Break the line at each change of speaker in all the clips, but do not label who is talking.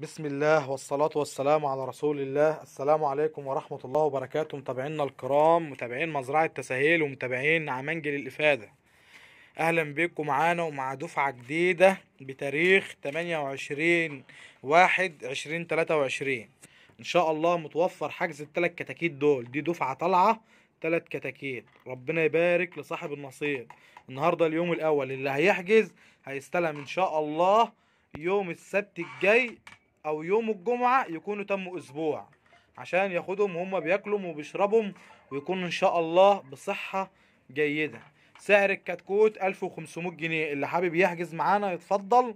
بسم الله والصلاة والسلام على رسول الله السلام عليكم ورحمة الله وبركاته متابعينا الكرام متابعين مزرعة تساهيل ومتابعين عمانجل الإفادة أهلا بكم معانا ومع دفعة جديدة بتاريخ 28 واحد 2023 إن شاء الله متوفر حجز التلات كتاكيت دول دي دفعة طالعة تلات كتاكيت ربنا يبارك لصاحب النصيب النهاردة اليوم الأول اللي هيحجز هيستلم إن شاء الله يوم السبت الجاي او يوم الجمعه يكونوا تموا اسبوع عشان ياخدهم وهم بياكلهم وبيشربهم ويكونوا ان شاء الله بصحه جيده سعر الكتكوت 1500 جنيه اللي حابب يحجز معانا يتفضل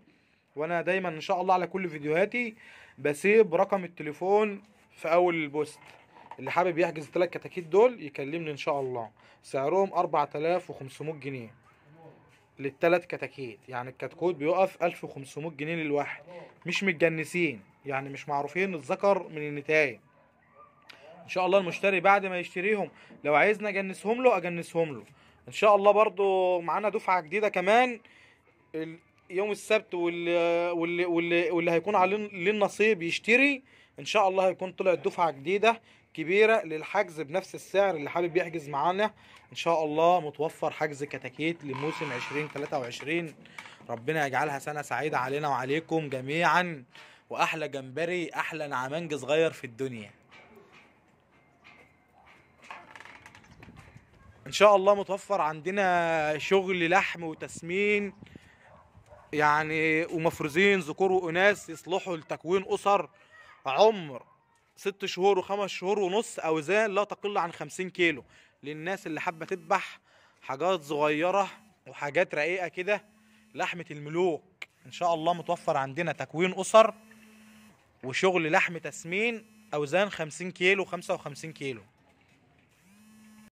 وانا دايما ان شاء الله على كل فيديوهاتي بسيب رقم التليفون في اول البوست اللي حابب يحجز تلات كتاكيت دول يكلمني ان شاء الله سعرهم 4500 جنيه للثلاث كتاكيت يعني الكتكوت بيقف 1500 جنيه للواحد مش متجنسين يعني مش معروفين الذكر من النتاية ان شاء الله المشتري بعد ما يشتريهم لو عايزني اجنسهم له اجنسهم له ان شاء الله برضو معانا دفعه جديده كمان يوم السبت واللي واللي واللي, واللي هيكون عليه النصيب يشتري ان شاء الله هيكون طلعت دفعه جديده كبيرة للحجز بنفس السعر اللي حابب يحجز معانا ان شاء الله متوفر حجز كتاكيت لموسم 2023 ربنا يجعلها سنة سعيدة علينا وعليكم جميعا واحلى جمبري احلى نعمانج صغير في الدنيا ان شاء الله متوفر عندنا شغل لحم وتسمين يعني ومفروزين ذكور واناث يصلحوا لتكوين اسر عمر ست شهور وخمس شهور ونص اوزان لا تقل عن 50 كيلو للناس اللي حابه تذبح حاجات صغيره وحاجات رقيقه كده لحمه الملوك ان شاء الله متوفر عندنا تكوين اسر وشغل لحم تسمين اوزان 50 كيلو 55 كيلو